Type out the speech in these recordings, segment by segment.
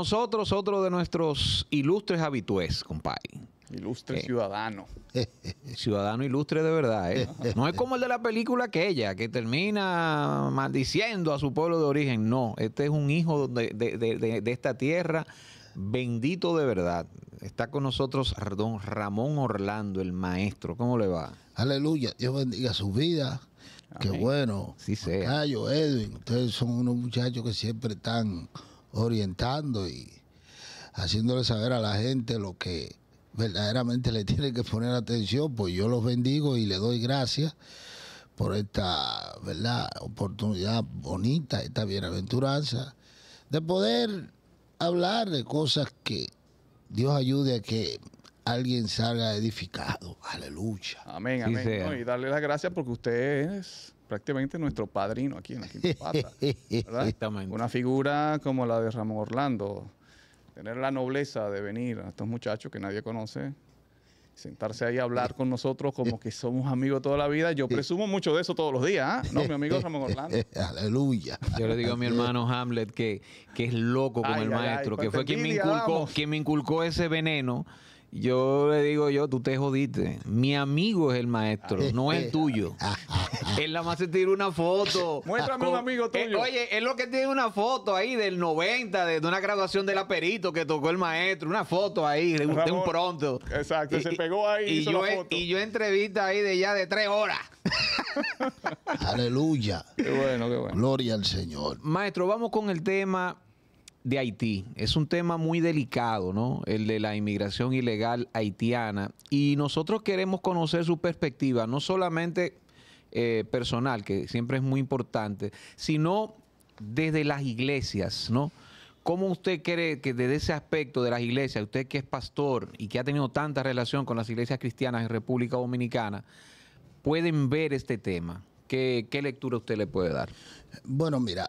nosotros otro de nuestros ilustres habitués, compadre. Ilustre eh. ciudadano. ciudadano ilustre de verdad, ¿eh? No es como el de la película aquella, que termina maldiciendo a su pueblo de origen. No, este es un hijo de, esta tierra, bendito de verdad. Está con nosotros don Ramón Orlando, el maestro. ¿Cómo le va? Aleluya, Dios bendiga su vida. Qué bueno. Sí sea. Cayo, Edwin, ustedes son unos muchachos que siempre están orientando y haciéndole saber a la gente lo que verdaderamente le tiene que poner atención, pues yo los bendigo y le doy gracias por esta ¿verdad? oportunidad bonita, esta bienaventuranza, de poder hablar de cosas que Dios ayude a que alguien salga edificado. Aleluya. Amén, amén. y darle las gracias porque usted es prácticamente nuestro padrino aquí en la Quinta Pata. Una figura como la de Ramón Orlando. Tener la nobleza de venir a estos muchachos que nadie conoce, sentarse ahí a hablar con nosotros como que somos amigos toda la vida. Yo presumo mucho de eso todos los días, ¿ah? ¿no? Mi amigo Ramón Orlando. Aleluya. Yo le digo a mi hermano Hamlet que, que es loco con el maestro, que fue me, inculcó, quien me inculcó ese veneno yo le digo yo, tú te jodiste. Mi amigo es el maestro, no es el tuyo. él nada más se tira una foto. Muéstrame un amigo eh, tuyo. oye, él lo que tiene una foto ahí del 90, de, una graduación del aperito que tocó el maestro. Una foto ahí, le un pronto. Exacto, se pegó ahí y, yo, la y yo entrevista ahí de ya de tres horas. Aleluya. Qué bueno, qué bueno. Gloria al Señor. Maestro, vamos con el tema de Haití. Es un tema muy delicado, ¿no? El de la inmigración ilegal haitiana. Y nosotros queremos conocer su perspectiva, no solamente eh, personal, que siempre es muy importante, sino desde las iglesias, ¿no? ¿Cómo usted cree que desde ese aspecto de las iglesias, usted que es pastor y que ha tenido tanta relación con las iglesias cristianas en República Dominicana, pueden ver este tema? qué lectura usted le puede dar? Bueno, mira,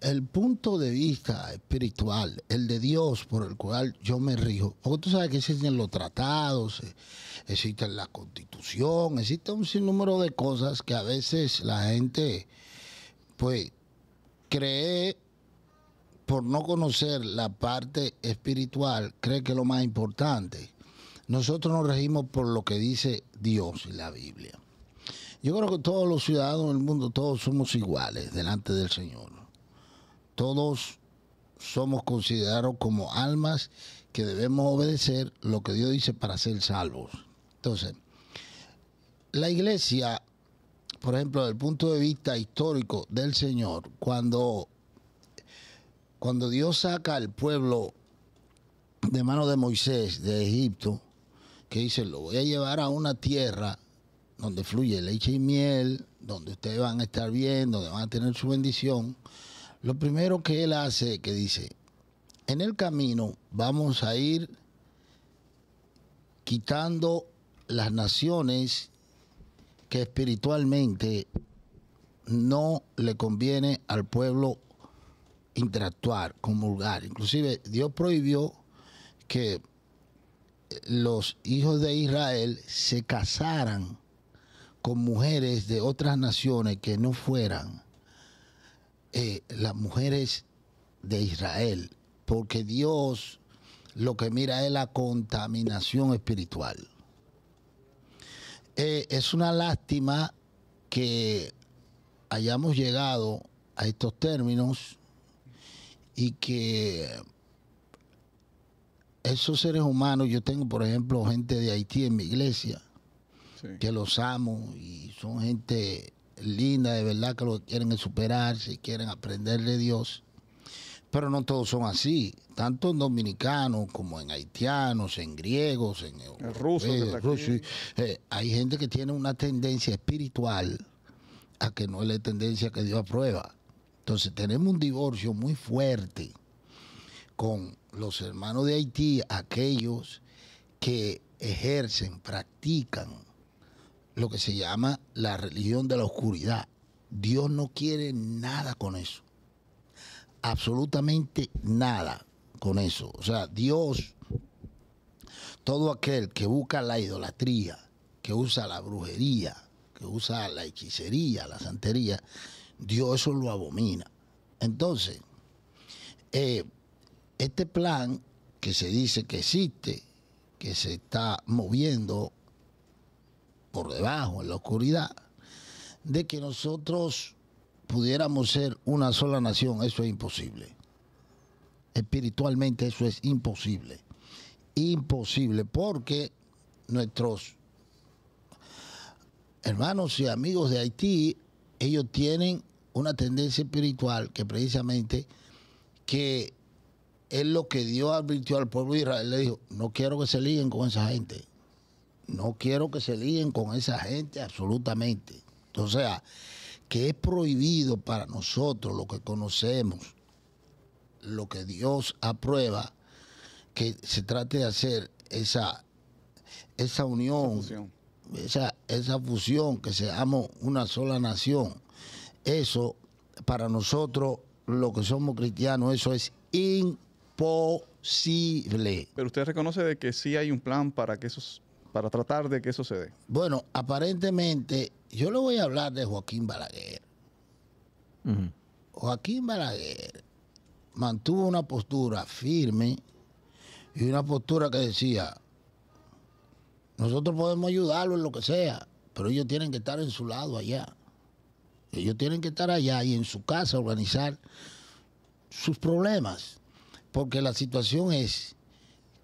el, punto de vista espiritual, el de Dios por el cual yo me rijo, porque tú sabes que existen los tratados, eh, existe la constitución, existen un sinnúmero de cosas que a veces la gente, pues, cree, por no conocer la parte espiritual, cree que es lo más importante. Nosotros nos regimos por lo que dice Dios y la Biblia. Yo creo que todos los ciudadanos del mundo, todos somos iguales delante del Señor todos somos considerados como almas que debemos obedecer lo que Dios dice para ser salvos. Entonces, la iglesia, por ejemplo, desde el punto de vista histórico del Señor, cuando, cuando Dios saca al pueblo de mano de Moisés de Egipto, que dice, lo voy a llevar a una tierra donde fluye leche y miel, donde ustedes van a estar bien, donde van a tener su bendición, lo primero que él hace es que dice, en el camino vamos a ir quitando las naciones que espiritualmente no le conviene al pueblo interactuar, comulgar. Inclusive Dios prohibió que los hijos de Israel se casaran con mujeres de otras naciones que no fueran eh, las mujeres de Israel, porque Dios lo que mira es la contaminación espiritual. Eh, es una lástima que hayamos llegado a estos términos y que esos seres humanos, yo tengo por ejemplo gente de Haití en mi iglesia, que los amo y son gente linda, de verdad que lo quieren superarse y quieren aprender de Dios. Pero no todos son así, tanto en dominicanos como en haitianos, en griegos, en rusos, eh, hay gente que tiene una tendencia espiritual a que no es la tendencia que Dios aprueba. Entonces tenemos un divorcio muy fuerte con los hermanos de Haití, aquellos que ejercen, practican lo que se llama la religión de la oscuridad. Dios no quiere nada con eso. Absolutamente nada con eso. O sea, Dios, todo aquel que busca la idolatría, que usa la brujería, que usa la hechicería, la santería, Dios eso lo abomina. Entonces, eh, este plan que se dice que existe, que se está moviendo por debajo, en la oscuridad, de que nosotros pudiéramos ser una sola nación, eso es imposible. Espiritualmente eso es imposible. Imposible porque nuestros hermanos y amigos de Haití, ellos tienen una tendencia espiritual que precisamente que es lo que Dios advirtió al pueblo de Israel. Le dijo, no quiero que se liguen con esa gente no quiero que se líen con esa gente absolutamente. O sea, que es prohibido para nosotros lo que conocemos, lo que Dios aprueba, que se trate de hacer esa, esa unión, esa, esa fusión, que seamos una sola nación. Eso, para nosotros, lo que somos cristianos, eso es imposible. Pero usted reconoce de que sí hay un plan para que esos para tratar de que eso se dé? Bueno, aparentemente, yo le voy a hablar de Joaquín Balaguer. Joaquín Balaguer mantuvo una postura firme y una postura que decía, nosotros podemos ayudarlo en lo que sea, pero ellos tienen que estar en su lado allá. Ellos tienen que estar allá y en su casa organizar sus problemas, porque la situación es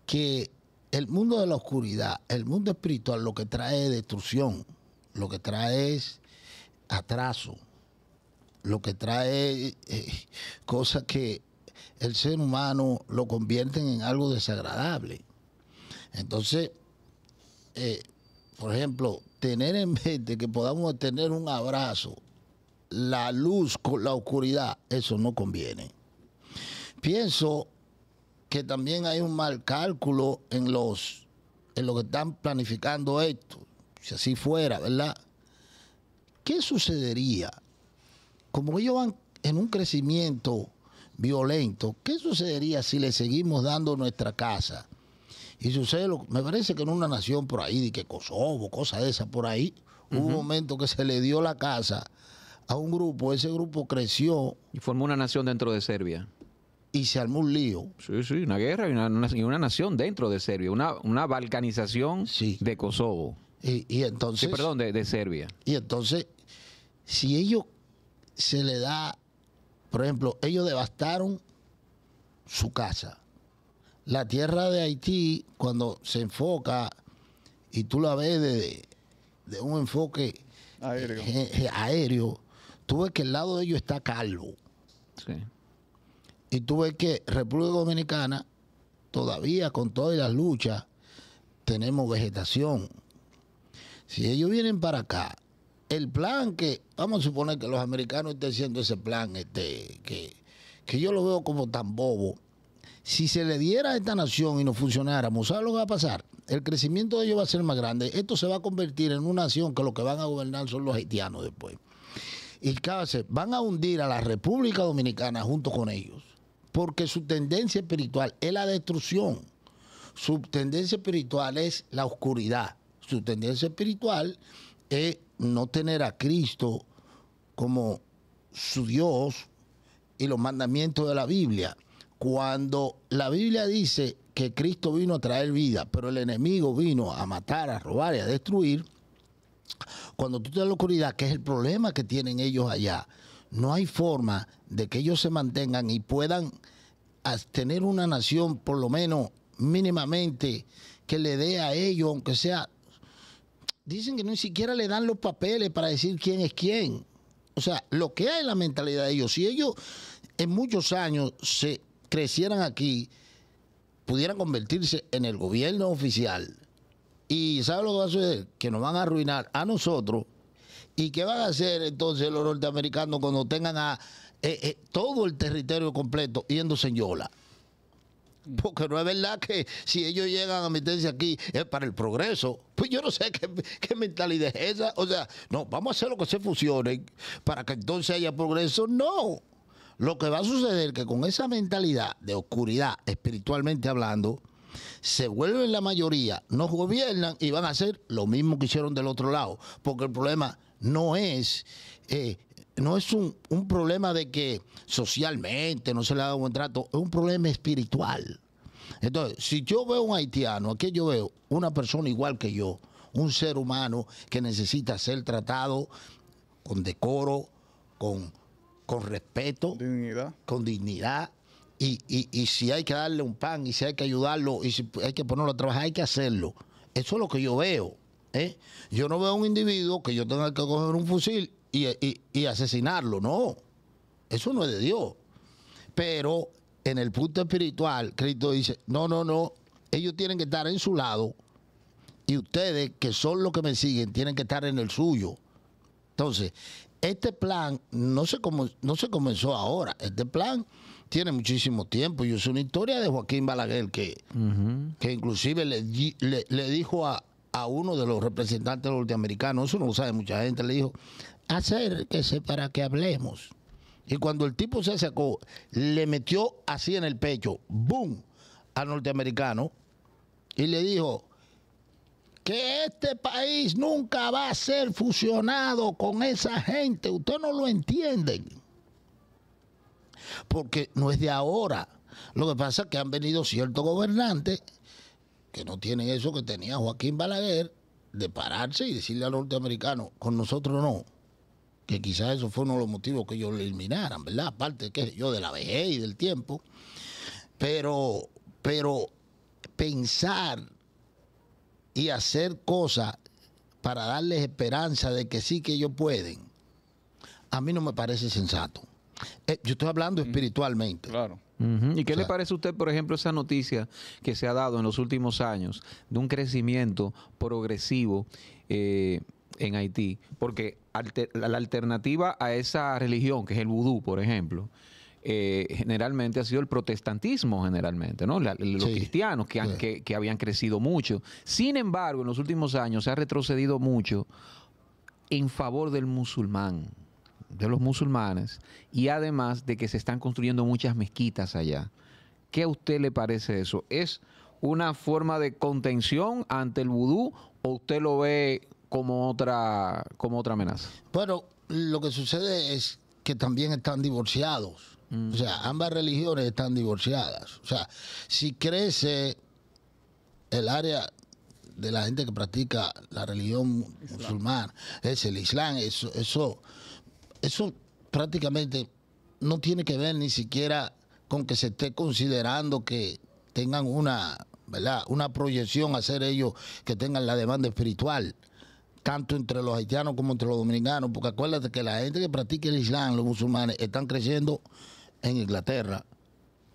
que el mundo de la oscuridad, el mundo espiritual, lo que trae es destrucción, lo que trae es atraso, lo que trae eh, cosas que el ser humano lo convierten en algo desagradable. Entonces, eh, por ejemplo, tener en mente que podamos tener un abrazo, la luz con la oscuridad, eso no conviene. Pienso también hay un mal cálculo en los en lo que están planificando esto, si así fuera, ¿verdad? ¿Qué sucedería? Como ellos van en un crecimiento violento, ¿qué sucedería si le seguimos dando nuestra casa? Y sucede, lo, me parece que en una nación por ahí, de que Kosovo, cosas de esas por ahí, hubo un momento que se le dio la casa a un grupo, ese grupo creció. Y formó una nación dentro de Serbia y se armó un lío. Sí, sí, una guerra y una, nación dentro de Serbia, una, una balcanización de Kosovo. Y, entonces. Sí, perdón, de, Serbia. Y entonces, si ellos se le da, por ejemplo, ellos devastaron su casa. La tierra de Haití, cuando se enfoca, y tú la ves de, un enfoque aéreo. Eh, eh, aéreo, tú ves que el lado de ellos está calvo. Sí y tú ves que República Dominicana, todavía con todas las luchas, tenemos vegetación. Si ellos vienen para acá, el plan que, vamos a suponer que los americanos estén haciendo ese plan, este, que, yo lo veo como tan bobo, si se le diera a esta nación y no funcionáramos, ¿sabes lo que va a pasar? El crecimiento de ellos va a ser más grande. Esto se va a convertir en una nación que lo que van a gobernar son los haitianos después. Y cada van a hundir a la República Dominicana junto con ellos porque su tendencia espiritual es la destrucción, su tendencia espiritual es la oscuridad, su tendencia espiritual es no tener a Cristo como su Dios y los mandamientos de la Biblia. Cuando la Biblia dice que Cristo vino a traer vida, pero el enemigo vino a matar, a robar y a destruir, cuando tú tienes la oscuridad, que es el problema que tienen ellos allá, no hay forma de que ellos se mantengan y puedan tener una nación, por lo menos mínimamente, que le dé a ellos, aunque sea... Dicen que ni siquiera le dan los papeles para decir quién es quién. O sea, lo que hay en la mentalidad de ellos, si ellos en muchos años se crecieran aquí, pudieran convertirse en el gobierno oficial. Y ¿sabe lo que va a suceder? Que nos van a arruinar a nosotros ¿Y qué van a hacer entonces los norteamericanos cuando tengan a eh, eh, todo el territorio completo yéndose en Yola? Porque no es verdad que si ellos llegan a meterse aquí es para el progreso. Pues yo no sé qué, mentalidad es esa. O sea, no, vamos a hacer lo que se fusione para que entonces haya progreso. No. Lo que va a suceder es que con esa mentalidad de oscuridad, espiritualmente hablando, se vuelven la mayoría, nos gobiernan y van a hacer lo mismo que hicieron del otro lado. Porque el problema no es... Eh, no es un, problema de que socialmente no se le ha dado buen trato, es un problema espiritual. Entonces, si yo veo un haitiano, aquí yo veo una persona igual que yo, un ser humano que necesita ser tratado con decoro, con, respeto, dignidad. con dignidad. Y, y si hay que darle un pan, y si hay que ayudarlo, y si hay que ponerlo a trabajar, hay que hacerlo. Eso es lo que yo veo. ¿Eh? Yo no veo a un individuo que yo tenga que coger un fusil y, asesinarlo, no. Eso no es de Dios. Pero en el punto espiritual, Cristo dice, no, no, no, ellos tienen que estar en su lado y ustedes, que son los que me siguen, tienen que estar en el suyo. Entonces, este plan no se, no se comenzó ahora, este plan tiene muchísimo tiempo y es una historia de Joaquín Balaguer que, que inclusive le, le dijo a, a uno de los representantes norteamericanos, eso no lo sabe mucha gente, le dijo, acérquese para que hablemos. Y cuando el tipo se sacó, le metió así en el pecho, ¡boom!, al norteamericano y le dijo, que este país nunca va a ser fusionado con esa gente. Ustedes no lo entienden. Porque no es de ahora. Lo que pasa es que han venido ciertos gobernantes que no tiene eso que tenía Joaquín Balaguer, de pararse y decirle al norteamericano, con nosotros no. Que quizás eso fue uno de los motivos que ellos lo eliminaran, ¿verdad? Aparte, que yo, de la vejez y del tiempo. Pero, pero pensar y hacer cosas para darles esperanza de que sí que ellos pueden, a mí no me parece sensato. Eh, yo estoy hablando mm. espiritualmente. Claro. ¿Y qué le parece a usted, por ejemplo, esa noticia que se ha dado en los últimos años de un crecimiento progresivo eh, en Haití? Porque la alternativa a esa religión, que es el vudú, por ejemplo, eh, generalmente ha sido el protestantismo, generalmente, ¿no? los cristianos que, que habían crecido mucho. Sin embargo, en los últimos años se ha retrocedido mucho en favor del musulmán de los musulmanes y además de que se están construyendo muchas mezquitas allá. ¿Qué a usted le parece eso? ¿Es una forma de contención ante el vudú o usted lo ve como otra, como otra amenaza? Bueno, lo que sucede es que también están divorciados. Mm. O sea, ambas religiones están divorciadas. O sea, si crece el área de la gente que practica la religión musulmana, es el Islam, eso, eso eso prácticamente no tiene que ver ni siquiera con que se esté considerando que tengan una, ¿verdad? una proyección a ser ellos que tengan la demanda espiritual, tanto entre los haitianos como entre los dominicanos, porque acuérdate que la gente que practica el Islam, los musulmanes, están creciendo en Inglaterra,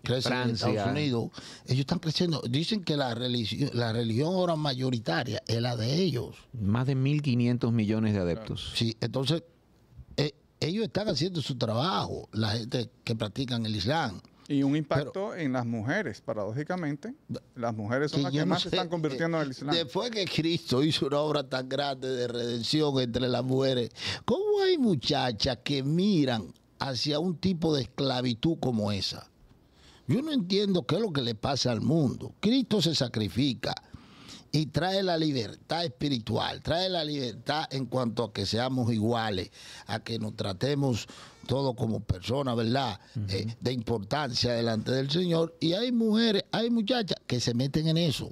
crecen en Estados Unidos, ellos están creciendo, dicen que la religión, la religión ahora mayoritaria es la de ellos. Más de 1.500 millones de adeptos. Sí, entonces ellos están haciendo su trabajo, la gente que practican el Islam. Y un impacto en las mujeres, paradójicamente. Las mujeres son las que más se están convirtiendo en el Islam. Después que Cristo hizo una obra tan grande de redención entre las mujeres, ¿cómo hay muchachas que miran hacia un tipo de esclavitud como esa? Yo no entiendo qué es lo que le pasa al mundo. Cristo se sacrifica y trae la libertad espiritual, trae la libertad en cuanto a que seamos iguales, a que nos tratemos todos como personas, ¿verdad? Eh, de importancia delante del Señor. Y hay mujeres, hay muchachas que se meten en eso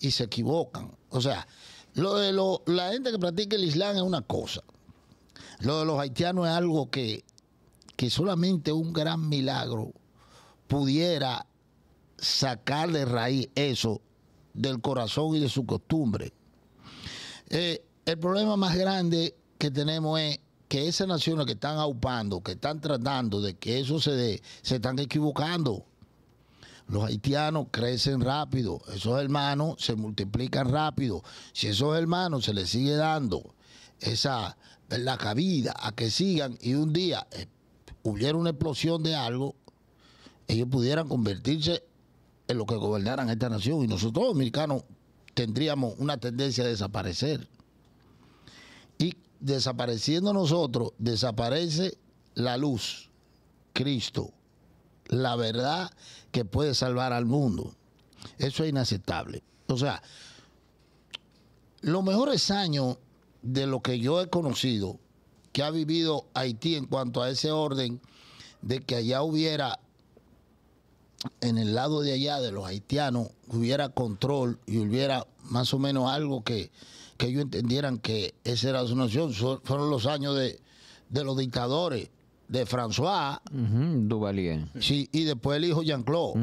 y se equivocan. O sea, lo de la gente que practica el Islam es una cosa. Lo de los haitianos es algo que, que solamente un gran milagro pudiera sacar de raíz eso del corazón y de su costumbre. Eh, el problema más grande que tenemos es que esas naciones que están aupando, que están tratando de que eso se dé, se están equivocando. Los haitianos crecen rápido, esos hermanos se multiplican rápido. Si esos hermanos se les sigue dando esa la cabida a que sigan y un día eh, hubiera una explosión de algo, ellos pudieran convertirse en lo que gobernaran esta nación y nosotros los dominicanos tendríamos una tendencia a desaparecer. Y desapareciendo nosotros, desaparece la luz, Cristo, la verdad que puede salvar al mundo. Eso es inaceptable. O sea, los mejores años de lo que yo he conocido, que ha vivido Haití en cuanto a ese orden, de que allá hubiera en el lado de allá de los haitianos hubiera control y hubiera más o menos algo que, que ellos entendieran que esa era su nación. fueron los años de, los dictadores, de François. Duvalier. Sí, y después el hijo Jean-Claude.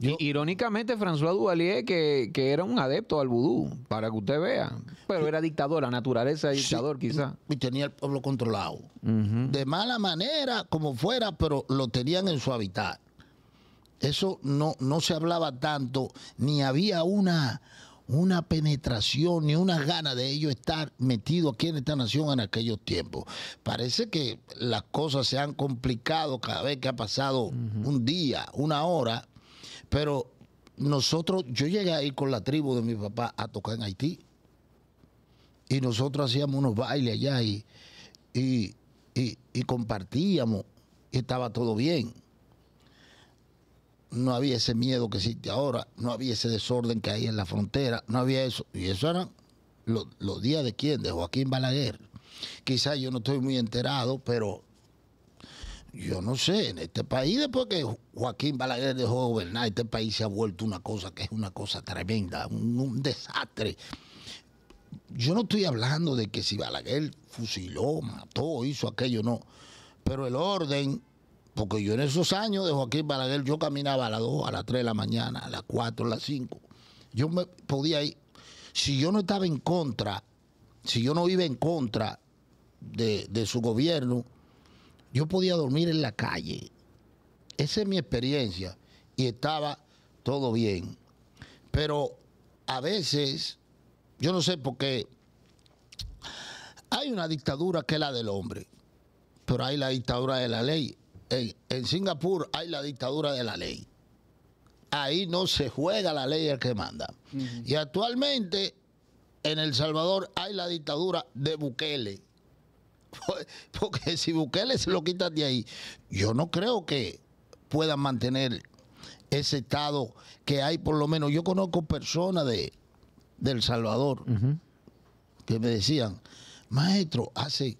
Irónicamente, François Duvalier, que, era un adepto al vudú, para que usted vea. Pero era dictador, la naturaleza de dictador, quizá Y tenía el pueblo controlado. De mala manera, como fuera, pero lo tenían en su hábitat. Eso no, no se hablaba tanto, ni había una, una penetración ni una gana de ellos estar metidos aquí en esta nación en aquellos tiempos. Parece que las cosas se han complicado cada vez que ha pasado un día, una hora, pero nosotros, yo llegué a ir con la tribu de mi papá a tocar en Haití y nosotros hacíamos unos bailes allá y, y, y compartíamos y estaba todo bien no había ese miedo que existe ahora, no había ese desorden que hay en la frontera, no había eso. Y eso eran los, días de quién, de Joaquín Balaguer. Quizás yo no estoy muy enterado, pero yo no sé, en este país, después que Joaquín Balaguer dejó de gobernar, este país se ha vuelto una cosa que es una cosa tremenda, un, un desastre. Yo no estoy hablando de que si Balaguer fusiló, mató, hizo aquello, no. Pero el orden porque yo en esos años de Joaquín Balaguer, yo caminaba a las 2, a las 3 de la mañana, a las 4, a las 5. Yo me podía ir. Si yo no estaba en contra, si yo no iba en contra de, de su gobierno, yo podía dormir en la calle. Esa es mi experiencia. Y estaba todo bien. Pero a veces, yo no sé por qué, hay una dictadura que es la del hombre, pero hay la dictadura de la ley en, Singapur hay la dictadura de la ley. Ahí no se juega la ley al que manda. Y actualmente en El Salvador hay la dictadura de Bukele. Porque si Bukele se lo quita de ahí, yo no creo que puedan mantener ese estado que hay por lo menos. Yo conozco personas de, El Salvador que me decían, maestro, hace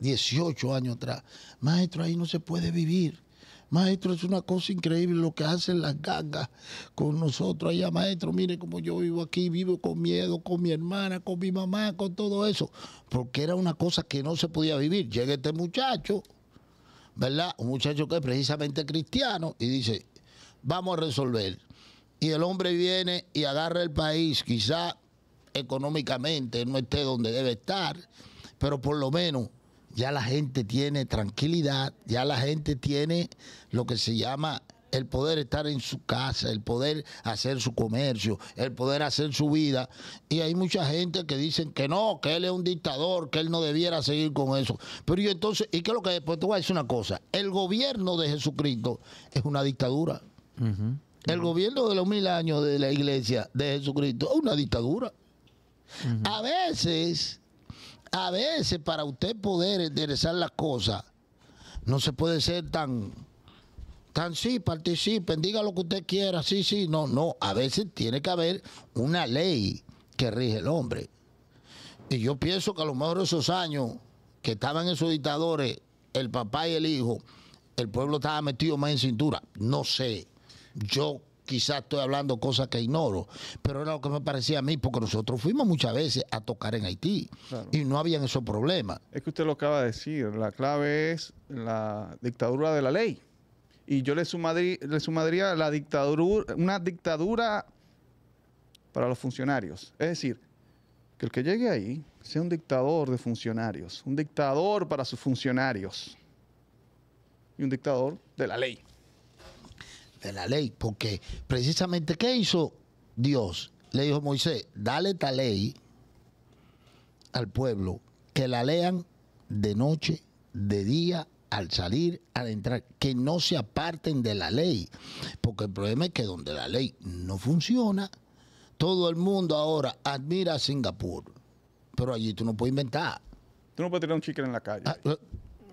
18 años atrás. Maestro, ahí no se puede vivir. Maestro, es una cosa increíble lo que hacen las gangas... con nosotros allá. Maestro, mire cómo yo vivo aquí, vivo con miedo, con mi hermana, con mi mamá, con todo eso. Porque era una cosa que no se podía vivir. Llega este muchacho, ¿verdad? Un muchacho que es precisamente cristiano y dice, vamos a resolver. Y el hombre viene y agarra el país, quizá económicamente no esté donde debe estar, pero por lo menos ya la gente tiene tranquilidad, ya la gente tiene lo que se llama el poder estar en su casa, el poder hacer su comercio, el poder hacer su vida. Y hay mucha gente que dicen que no, que él es un dictador, que él no debiera seguir con eso. Pero yo entonces, ¿y qué es lo que después te es una cosa? El gobierno de Jesucristo es una dictadura. El gobierno de los mil años de la iglesia de Jesucristo es una dictadura. A veces a veces para usted poder enderezar las cosas, no se puede ser tan, tan sí, participen, diga lo que usted quiera, sí, sí, no, no, a veces tiene que haber una ley que rige el hombre. Y yo pienso que a lo mejor esos años que estaban esos dictadores, el papá y el hijo, el pueblo estaba metido más en cintura. No sé. Yo quizás estoy hablando cosas que ignoro, pero era lo que me parecía a mí, porque nosotros fuimos muchas veces a tocar en Haití y no habían esos problemas. Es que usted lo acaba de decir, la clave es la dictadura de la ley. Y yo le, le sumaría la dictadura, una dictadura para los funcionarios. Es decir, que el que llegue ahí sea un dictador de funcionarios, un dictador para sus funcionarios y un dictador de la ley de la ley, porque precisamente ¿qué hizo Dios? Le dijo Moisés, dale esta ley al pueblo, que la lean de noche, de día, al salir, al entrar, que no se aparten de la ley, porque el problema es que donde la ley no funciona, todo el mundo ahora admira a Singapur, pero allí tú no puedes inventar. Tú no puedes tener un chicle en la calle. Ah,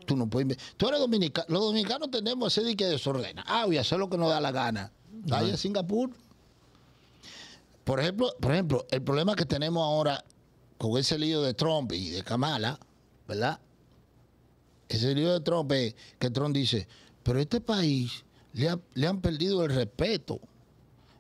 tú no puedes. Tú eres dominicano. Los dominicanos tenemos ese que desordena. Ah, voy a hacer lo que nos da la gana. Vaya a Singapur. Por ejemplo, por ejemplo, el problema que tenemos ahora con ese lío de Trump y de Kamala, ¿verdad? Ese lío de Trump que Trump dice, pero este país le, le han perdido el respeto.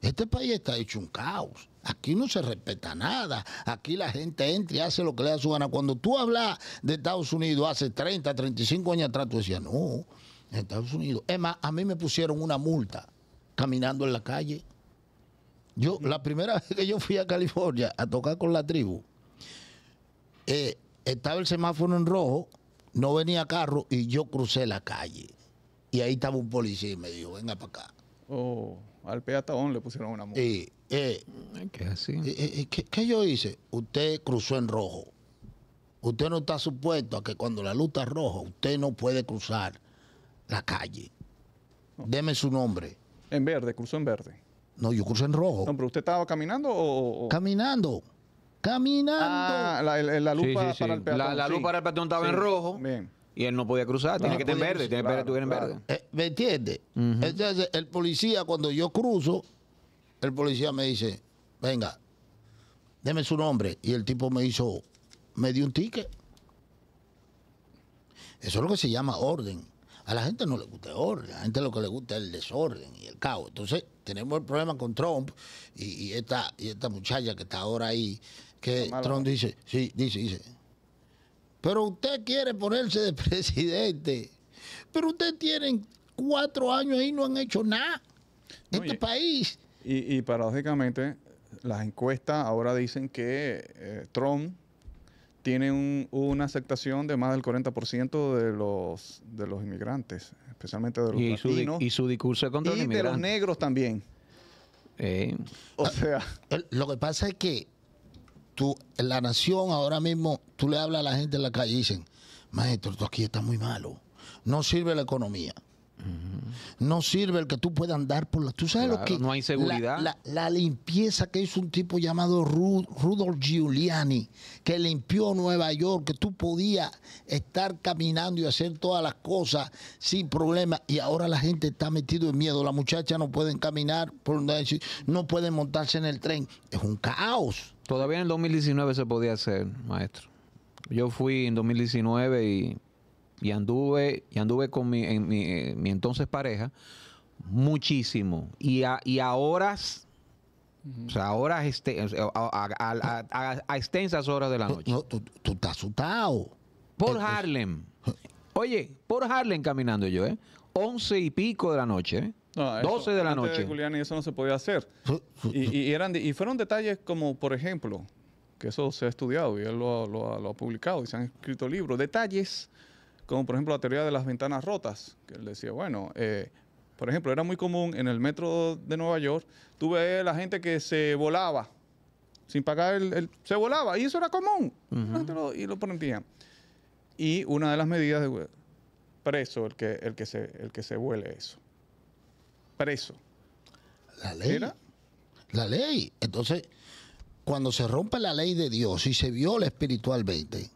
Este país está hecho un caos. Aquí no se respeta nada. Aquí la gente entra y hace lo que le da su gana. Cuando tú hablas de Estados Unidos hace 30, 35 años atrás, tú decías, no, en Estados Unidos. Es más, a mí me pusieron una multa caminando en la calle. Yo, la primera vez que yo fui a California a tocar con la tribu, eh, estaba el semáforo en rojo, no venía carro y yo crucé la calle. Y ahí estaba un policía y me dijo, venga para acá. Oh, al peatón le pusieron una multa. Eh, eh, eh, eh, ¿Qué, así? ¿qué, yo hice? Usted cruzó en rojo. Usted no está supuesto a que cuando la luz está roja, usted no puede cruzar la calle. Deme su nombre. En verde, cruzó en verde. No, yo cruzo en rojo. pero usted estaba caminando o. Caminando. Caminando. Ah, la, luz para, el peatón. estaba en rojo. Bien. Y él no podía cruzar, tiene ah, que estar en pues, verde, tiene que estar en verde. ¿Me entiende? Entonces, el policía, cuando yo cruzo, el policía me dice, venga, deme su nombre. Y el tipo me hizo, me dio un ticket. Eso es lo que se llama orden. A la gente no le gusta el orden, a la gente lo que le gusta es el desorden y el caos. Entonces, tenemos el problema con Trump y, esta, y esta muchacha que está ahora ahí, que Trump dice, sí, dice, dice, pero usted quiere ponerse de presidente, pero usted tiene... cuatro años y no han hecho nada. Este país y, paradójicamente, las encuestas ahora dicen que eh, Trump tiene una aceptación de más del 40% de los, de los inmigrantes, especialmente de los latinos. y su discurso contra los de los negros también. Eh. O ah, sea... Lo que pasa es que tú, la nación ahora mismo, tú le hablas a la gente en la calle y dicen, maestro, tú aquí está muy malo, no sirve la economía. No sirve el que tú puedas andar por la. Tú sabes lo que. No hay seguridad. La, limpieza que hizo un tipo llamado Rudolf Giuliani, que limpió Nueva York, que tú podías estar caminando y hacer todas las cosas sin problema. Y ahora la gente está metido en miedo. Las muchachas no pueden caminar, por, no pueden montarse en el tren. Es un caos. Todavía en 2019 se podía hacer, maestro. Yo fui en 2019 y y anduve, y anduve con mi, en mi, eh, entonces pareja muchísimo. Y a, y horas, o sea, a horas este, a, extensas horas de la noche. No, tú, tú estás asustado. Por eh, eh, Harlem. Oye, por Harlem caminando yo, ¿eh? Once y pico de la noche, ¿eh? 12 de la noche. De y eso no se podía hacer. Y, eran, y fueron detalles como, por ejemplo, que eso se ha estudiado y él lo, lo ha publicado y se han escrito libros, detalles como por ejemplo la teoría de las ventanas rotas, que él decía, bueno, eh, por ejemplo, era muy común en el metro de Nueva York, tuve la gente que se volaba sin pagar el, se volaba, y eso era común, y lo permitían. Y una de las medidas de preso el que, el que, se, el que se vuele eso. Preso. La ley. La ley. Entonces, cuando se rompe la ley de Dios y se viola espiritualmente,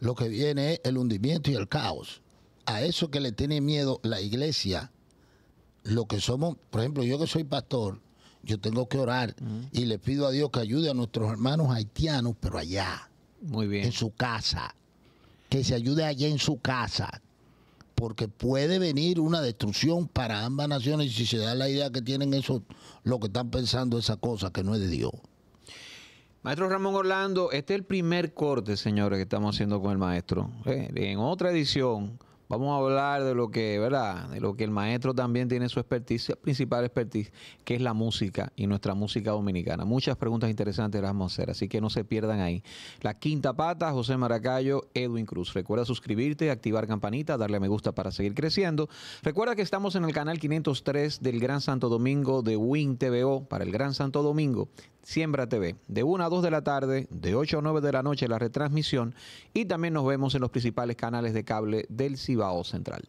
lo que viene es el hundimiento y el caos. A eso que le tiene miedo la iglesia, lo que somos, por ejemplo, yo que soy pastor, yo tengo que orar y le pido a Dios que ayude a nuestros hermanos haitianos, pero allá. Muy bien. En su casa. Que se ayude allá en su casa. Porque puede venir una destrucción para ambas naciones si se da la idea que tienen eso, lo que están pensando, esa cosa que no es de Dios. Maestro Ramón Orlando, este es el primer corte, señores, que estamos haciendo con el maestro. Eh, en otra edición Vamos a hablar de lo que, ¿verdad? De lo que el maestro también tiene su experticia, principal expertise, que es la música y nuestra música dominicana. Muchas preguntas interesantes las vamos a hacer, así que no se pierdan ahí. La quinta pata, José Maracayo, Edwin Cruz. Recuerda suscribirte, activar campanita, darle a me gusta para seguir creciendo. Recuerda que estamos en el canal 503 del Gran Santo Domingo de Win TVO para el Gran Santo Domingo. Siembra TV, de 1 a 2 de la tarde, de 8 a 9 de la noche la retransmisión y también nos vemos en los principales canales de cable del Ciba. O Central.